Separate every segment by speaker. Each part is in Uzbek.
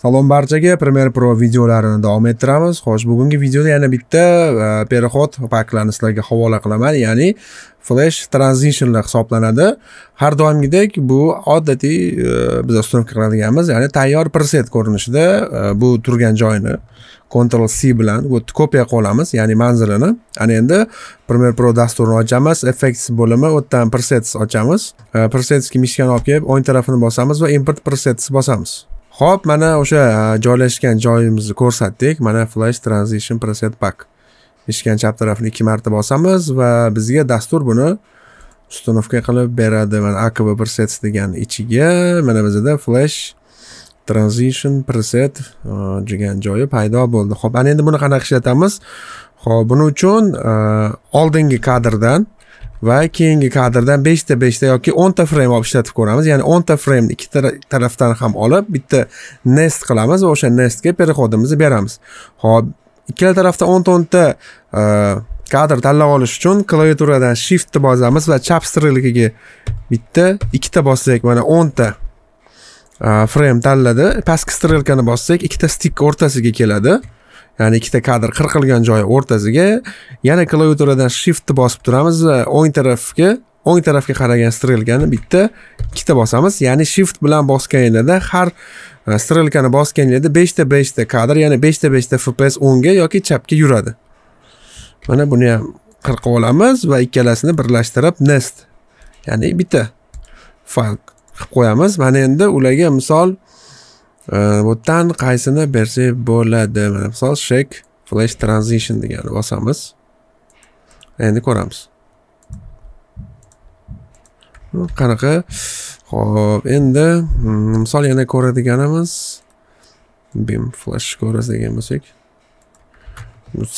Speaker 1: Salom barchaga Premiere Pro videolarini davom ettiramiz. Xo'sh, bugungi videoda yana bitta e, perexod paklarni sizlarga havola qilaman, ya'ni flash transitionlar hisoblanadi. Har doimgidek bu odatiy e, biz ustunovka qiladiganmiz, ya'ni tayyor preset ko'rinishida e, bu turgan joyini Ctrl C bilan kopiya qilamiz, ya'ni manzilini. Ana endi Premiere Pro dasturini ochamiz, effects bo'limi, u yerdan presets ochamiz. presets mishkani olib kelib, o'ng tarafini bosamiz va import presets bosamiz. ho'p mana o'sha e, joylashgan joyimizni ko'rsatdik mana flash transition preset pack eshikdan chap tarafini ikki marta bosamiz va bizga dastur buni установка qilib beradi mana akv presets degan ichiga mana bizada flash transition preset e, degan joyi paydo bo'ldi ho'p ana endi buni qanaqa ishlatamiz ho'p buning uchun e, oldingi kadrdan va keyingi kadrdan beshta beshta yoki o'nta frame olib ishlatib ko'ramiz ya'ni o'nta frame ikki tarafdan ham olib bitta nest qilamiz va o'sha nestga переходimizni beramiz ho'p ikkala tarafda o'nta o'nta e, kadr tanlab olish uchun klaviaturadan shiftni bosamiz va chap strelkaga bitta ikkita bossak mana o'nta e, frame tanladi pastki strelkani bossak ikkita stik o'rtasiga keladi ya'ni ikkita kadr qirqilgan joyi o'rtasiga yana klaviaturadan shiftni bosib turamiz va o'ng tarafga o'ng tarafga qaragan strelkani bitta ikkita bosamiz ya'ni shift bilan bosganinglarda har e, strelkani bosganinglarda beshta beshta kadr ya'ni beshta beshta fps o'ngga yoki chapga yuradi mana buni ham qirqib olamiz va ikkalasini birlashtirib nest ya'ni bitta fayl qilib qo'yamiz mana endi ularga misol butdan qaysini bersak bo'ladi mana misol shake flash transition degani bosamiz endi ko'ramiz qanaqa ho'p endi misol yana ko'radiganimiz bim flash ko'radigan bo'lsak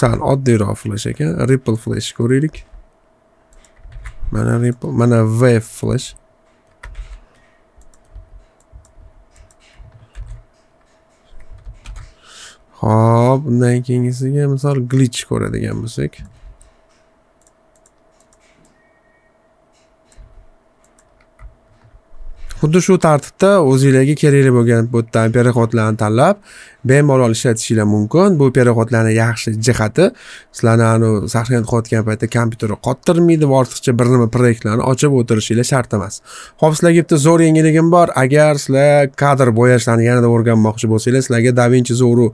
Speaker 1: sal oddiyroq flash ekan ripple flash ko'raylik mana ripple mana wave flash ho'p undan keyingisiga misol glitch ko'radigan bo'lsak xuddi shu tartibda o'zingizga kerakli bo'lgan bu yerda perexodlarni tanlab bemalol ishlatishinglar mumkin bu переходlarni yaxshi jihati sizlarni anavi sahnaga qo'yayotgan paytda kompyuterni qottirmaydi va ortiqcha bir nima proyektlarni ochib o'tirishinglar shart emas ho'p sizlarga bitta zo'r yangiligim bor agar sizlar kadr bo'yashlarni yanada o'rganmoqchi bo'lsangiz sizlarga davinchi zo'ru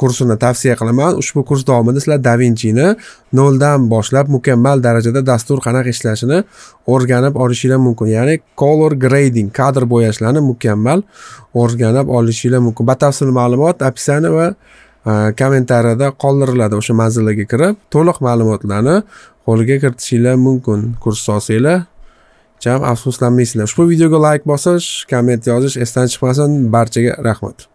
Speaker 1: kursini tavsiya qilaman ushbu kurs davomida sizlar davinchini noldan boshlab mukammal darajada dastur qanaqa ishlashini o'rganib olishinglar mumkin ya'ni color grading kadr bo'yashlarni mukammal o'rganib olishinglar mumkin batafsil ma'lumot ma'lumot описание va e, kommentariyada qoldiriladi o'sha manzillarga kirib to'liq ma'lumotlarni qo'lga kiritishinglar mumkin kurs olsanglar jam afsuslanmaysizlar ushbu videoga layk like bosish komment yozish esdan chiqmasin barchaga rahmat